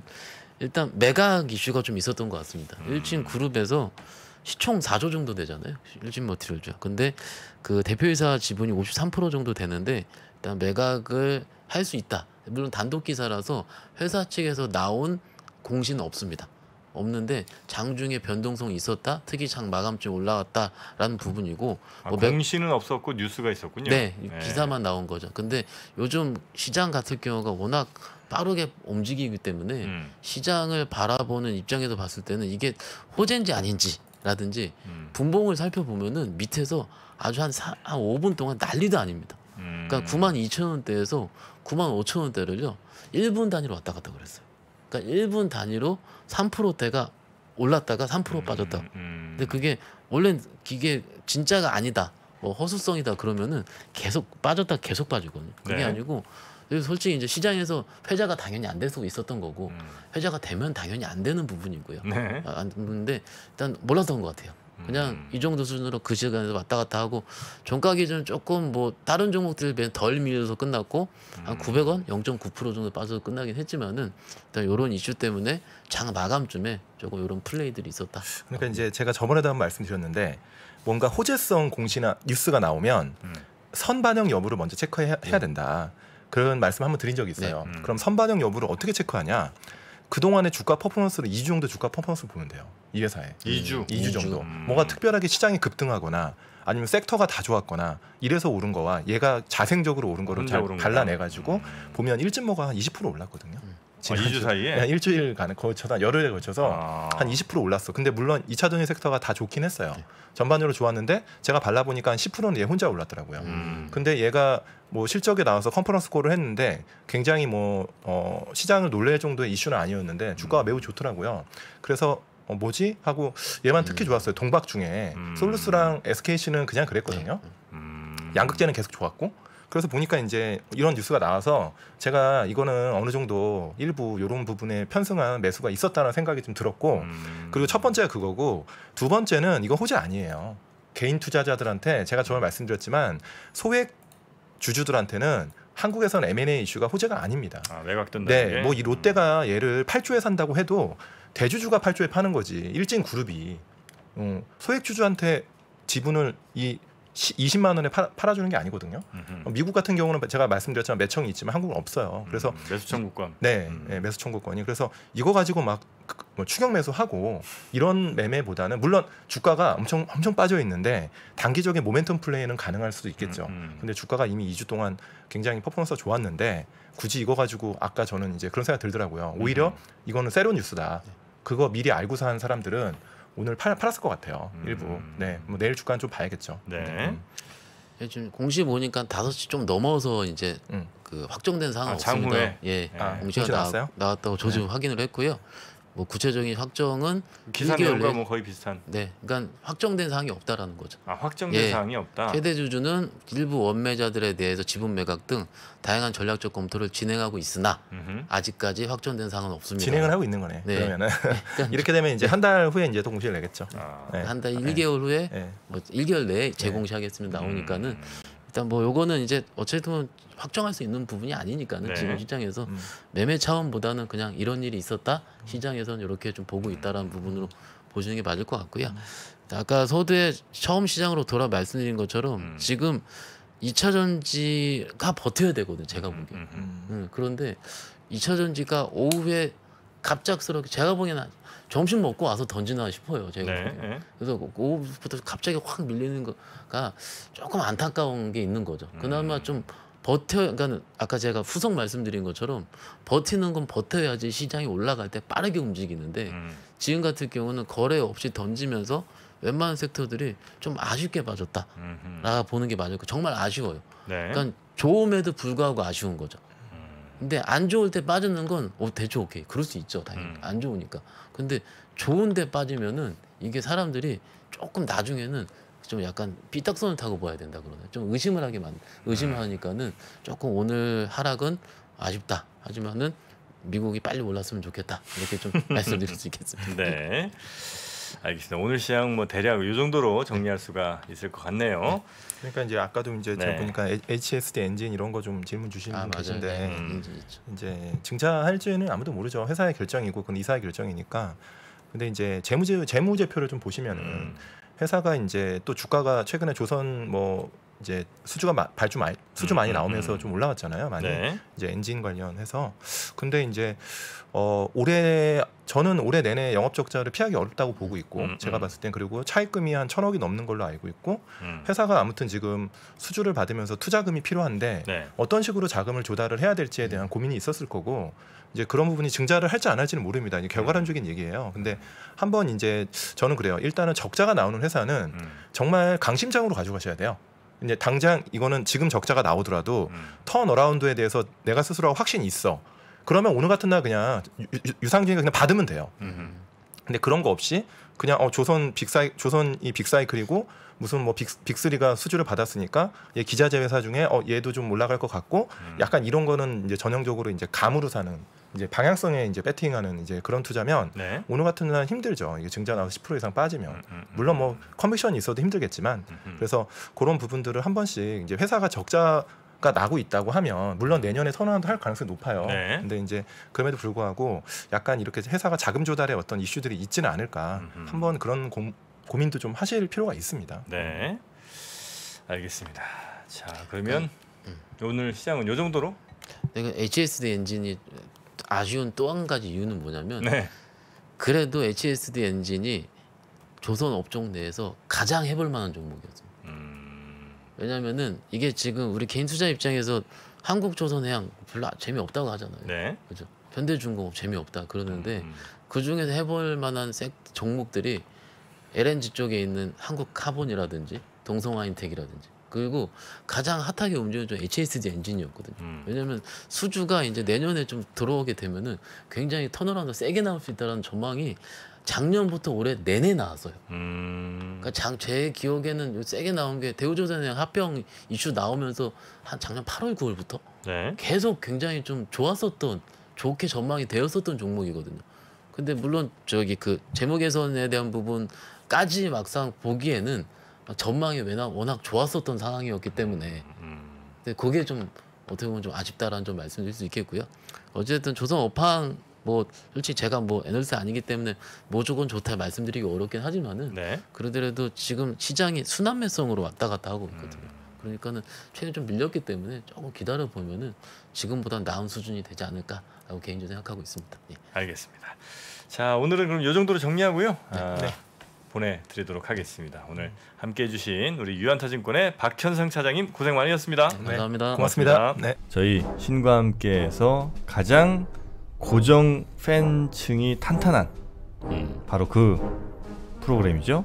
일단 매각 이슈가 좀 있었던 것 같습니다. 음. 일진 그룹에서 시총 4조 정도 되잖아요. 일진 머티리얼즈. 근데 그 대표이사 지분이 53% 정도 되는데 일단 매각을 할 수 있다. 물론 단독 기사라서 회사 측에서 나온 공신는 없습니다. 없는데 장중에 변동성이 있었다 특이장 마감쯤 올라왔다라는 아, 부분이고 아, 뭐공신은 맥... 없었고 뉴스가 있었군요 네, 네 기사만 나온 거죠 근데 요즘 시장 같은 경우가 워낙 빠르게 움직이기 때문에 음. 시장을 바라보는 입장에서 봤을 때는 이게 호재인지 아닌지 라든지 음. 분봉을 살펴보면은 밑에서 아주 한, 사, 한 5분 동안 난리도 아닙니다. 그러니까 음. 그러니까 9만 2천 원대에서 9만 5천 원대를요. 1분 단위로 왔다 갔다 그랬어요. 그러니까 1분 단위로 3%대가 올랐다가 3% 음, 빠졌다. 음, 음. 근데 그게 원래 기계 진짜가 아니다. 뭐 허수성이다 그러면은 계속 빠졌다 계속 빠지거든요. 그게 네. 아니고 솔직히 이제 시장에서 회자가 당연히 안 될 수가 있었던 거고 회자가 되면 당연히 안 되는 부분이고요. 네. 아, 근데 일단 몰랐던 것 같아요. 그냥 음. 이 정도 수준으로 그 시간에서 왔다 갔다 하고 종가 기준 은 조금 뭐 다른 종목들 에 비해 덜 밀려서 끝났고 음. 한 900원 0.9% 정도 빠져서 끝나긴 했지만은 일단 요런 이슈 때문에 장 마감쯤에 조금 이런 플레이들이 있었다. 그러니까 이제 제가 저번에도 한 번 말씀드렸는데 뭔가 호재성 공시나 뉴스가 나오면 음. 선 반영 여부를 먼저 체크해야 네. 된다. 그런 말씀 한번 드린 적이 네. 있어요. 네. 그럼 선 반영 여부를 어떻게 체크하냐? 그동안의 주가 퍼포먼스를 2주 정도 주가 퍼포먼스를 보면 돼요. 이 회사에 2주 음, 2주 정도 음. 뭔가 특별하게 시장이 급등하거나 아니면 섹터가 다 좋았거나 이래서 오른 거와 얘가 자생적으로 오른 거를 잘 발라내 가지고 음. 보면 일진모가 한 20% 올랐거든요. 음. 아, 2주 사이에 네, 한 일주일 간에 거쳐서 열흘에 걸쳐서 아. 한20% 올랐어. 근데 물론 2차 전지 섹터가 다 좋긴 했어요. 네. 전반적으로 좋았는데 제가 발라 보니까 한 10%는 얘 혼자 올랐더라고요. 음. 근데 얘가 뭐 실적에 나와서 컨퍼런스 콜을 했는데 굉장히 뭐 어, 시장을 놀랄 정도의 이슈는 아니었는데 주가가 음. 매우 좋더라고요. 그래서 어, 뭐지 하고 얘만 특히 음. 좋았어요. 동박 중에 음. 솔루스랑 SKC는 그냥 그랬거든요. 네. 음. 양극재는 계속 좋았고 그래서 보니까 이제 이런 뉴스가 나와서 제가 이거는 어느 정도 일부 이런 부분에 편승한 매수가 있었다는 생각이 좀 들었고 음. 그리고 첫 번째가 그거고 두 번째는 이거 호재 아니에요. 개인 투자자들한테 제가 정말 말씀드렸지만 소액 주주들한테는 한국에선 M&A 이슈가 호재가 아닙니다. 아, 외곽 뜬다. 네, 뭐 이 롯데가 얘를 8조에 산다고 해도 대주주가 8조에 파는 거지. 일진 그룹이 음, 소액주주한테 지분을 이 20만 원에 팔, 아주는게 아니거든요. 음흠. 미국 같은 경우는 제가 말씀드렸지만 매청이 있지만 한국은 없어요. 음, 그래서 음, 매수청구권. 네, 음. 네, 매수청구권이. 그래서 이거 가지고 막 그, 뭐 추격 매수하고 이런 매매보다는 물론 주가가 엄청 엄청 빠져 있는데 단기적인 모멘텀 플레이는 가능할 수도 있겠죠. 음, 음. 근데 주가가 이미 2주 동안 굉장히 퍼포먼스가 좋았는데 굳이 이거 가지고 아까 저는 이제 그런 생각 들더라고요. 오히려 음. 이거는 새로운 뉴스다. 네. 그거 미리 알고 산 사람들은 오늘 팔, 팔았을 것 같아요. 음. 일부. 음. 네. 뭐 내일 주가는 좀 봐야겠죠. 네. 네. 음. 요즘 예, 공시 보니까 5시 좀 넘어서 이제 음. 그 확정된 상황 아, 없습니다. 장후에. 예. 아, 공시가 나, 나왔다고 저도 네. 확인을 했고요. 뭐 구체적인 확정은 기사 내과뭐 거의 비슷한. 네, 그러니까 확정된 사항이 없다라는 거죠. 아 확정된 예, 사항이 없다. 최대 주주는 일부 원매자들에 대해서 지분 매각 등 다양한 전략적 검토를 진행하고 있으나 음흠. 아직까지 확정된 사항은 없습니다. 진행을 하고 있는 거네. 네. 그러면은 네, 그러니까, 이렇게 되면 이제 한 달 후에 이제 동시에 내겠죠. 네. 아. 아 예. 예. 뭐 네. 한달 1개월 후에 네. 뭐 1개월 내에 재공시하겠습니다. 나오니까는. 음. 일단 뭐 요거는 이제 어쨌든 뭐 확정할 수 있는 부분이 아니니까는 네. 지금 시장에서 음. 매매 차원보다는 그냥 이런 일이 있었다 음. 시장에서는 이렇게 좀 보고 있다라는 부분으로 보시는 게 맞을 것 같고요. 음. 아까 서두에 처음 시장으로 돌아 말씀드린 것처럼 음. 지금 2차 전지가 버텨야 되거든요. 제가 보기에. 음, 그런데 2차 전지가 오후에 갑작스럽게 제가 보기에는 점심 먹고 와서 던지나 싶어요. 제가 네, 네. 그래서 그 오후부터 갑자기 확 밀리는 거가 조금 안타까운 게 있는 거죠. 그나마 음. 좀 버텨, 그러니까 아까 제가 후속 말씀드린 것처럼 버티는 건 버텨야지 시장이 올라갈 때 빠르게 움직이는데 음. 지금 같은 경우는 거래 없이 던지면서 웬만한 섹터들이 좀 아쉽게 빠졌다라 고 보는 게 맞을 거. 정말 아쉬워요. 네. 그러니까 좋음에도 불구하고 아쉬운 거죠. 근데 안 좋을 때 빠지는 건 어, 대충 오케이. 그럴 수 있죠. 당연히. 음. 안 좋으니까. 근데 좋은 데 빠지면은 이게 사람들이 조금 나중에는 좀 약간 삐딱선을 타고 봐야 된다 그러네. 좀 의심을 하게 만 의심하니까는 음. 을 조금 오늘 하락은 아쉽다. 하지만은 미국이 빨리 올랐으면 좋겠다. 이렇게 좀 말씀드릴 수 있겠습니다. 네. 알겠습니다. 오늘 시향 뭐 대략 이 정도로 정리할 수가 있을 것 같네요. 네. 그러니까 이제 아까도 이제 네. 제가 보니까 HSD 엔진 이런 거 좀 질문 주시는 아, 분 계신데 네, 음. 이제 증차할지는 아무도 모르죠. 회사의 결정이고 그건 이사의 결정이니까. 근데 이제 재무제 재무제표를 좀 보시면은 음. 회사가 이제 또 주가가 최근에 조선 뭐 이제 수주가 마, 발주 많이 수주 음, 많이 음, 나오면서 음. 좀 올라왔잖아요. 많이 네. 이제 엔진 관련해서 근데 이제 어 올해 저는 올해 내내 영업 적자를 피하기 어렵다고 보고 있고 음. 제가 봤을 땐 그리고 차입금이 한 천억이 넘는 걸로 알고 있고 음. 회사가 아무튼 지금 수주를 받으면서 투자금이 필요한데 네. 어떤 식으로 자금을 조달을 해야 될지에 대한 고민이 있었을 거고 이제 그런 부분이 증자를 할지 안 할지는 모릅니다. 이게 결과론적인 얘기예요. 근데 한번 이제 저는 그래요. 일단은 적자가 나오는 회사는 정말 강심장으로 가져가셔야 돼요. 이제 당장 이거는 지금 적자가 나오더라도 음. 턴어라운드에 대해서 내가 스스로 확신이 있어. 그러면 오늘 같은 날 그냥 유상증액 그냥 받으면 돼요. 음흠. 근데 그런 거 없이 그냥 어 조선 빅사이 조선 이빅사이그리고 무슨 뭐 빅, 빅리가 수주를 받았으니까 얘 기자 재회사 중에 어 얘도 좀 올라갈 것 같고 음. 약간 이런 거는 이제 전형적으로 이제 감으로 사는 이제 방향성에 이제 배팅하는 이제 그런 투자면 네. 오늘 같은 날 힘들죠. 이게 증자 나10% 이상 빠지면 음, 음, 음. 물론 뭐 컨비션이 있어도 힘들겠지만 음, 음. 그래서 그런 부분들을 한 번씩 이제 회사가 적자 가 나고 있다고 하면 물론 내년에 선언도 할 가능성이 높아요. 네. 근데 이제 그럼에도 불구하고 약간 이렇게 회사가 자금 조달에 어떤 이슈들이 있지는 않을까 한번 그런 고, 고민도 좀 하실 필요가 있습니다. 네, 알겠습니다. 자 그러면 네. 음, 오늘 시장은 이 정도로. 네, HSD 엔진이 아쉬운 또 한 가지 이유는 뭐냐면 네. 그래도 HSD 엔진이 조선 업종 내에서 가장 해볼 만한 종목이었어요. 음... 왜냐면은 이게 지금 우리 개인 투자 입장에서 한국 조선해양 별로 재미없다고 하잖아요. 네. 그죠? 현대중공업 재미없다 그러는데 음... 음. 그 중에서 해볼 만한 종목들이 LNG 쪽에 있는 한국 카본이라든지 동성화인텍이라든지 그리고 가장 핫하게 움직여는 좀 HSD 엔진이었거든요. 음. 왜냐하면 수주가 이제 내년에 좀 들어오게 되면은 굉장히 터널하운드 세게 나올 수 있다는 전망이 작년부터 올해 내내 나왔어요. 음. 그러니까 장, 제 기억에는 세게 나온 게 대우조선이랑 합병 이슈 나오면서 한 작년 8월 9월부터 네. 계속 굉장히 좀 좋았었던 좋게 전망이 되었었던 종목이거든요. 근데 물론 저기 그 재무 개선에 대한 부분까지 막상 보기에는 아, 전망이 워낙 좋았었던 상황이었기 때문에 음, 음. 근데 그게 좀 어떻게 보면 좀 아쉽다라는 좀 말씀드릴 수 있겠고요. 어쨌든 조선 업황 뭐 솔직히 제가 뭐애널스 아니기 때문에 모조건 뭐 좋다 말씀드리기 어렵긴 하지만은 네. 그러더라도 지금 시장이 순환매성으로 왔다 갔다 하고 있거든요. 음. 그러니까는 최근 좀 밀렸기 때문에 조금 기다려 보면은 지금보다 나은 수준이 되지 않을까라고 개인적으로 생각하고 있습니다. 예. 알겠습니다. 자 오늘은 그럼 이 정도로 정리하고요. 네. 아, 네. 보내드리도록 하겠습니다. 오늘 음. 함께해 주신 우리 유한타증권의 박현상 차장님 고생 많으셨습니다. 네. 감사합니다. 고맙습니다. 네. 저희 신과 함께에서 가장 고정 팬층이 탄탄한 음. 바로 그 프로그램이죠.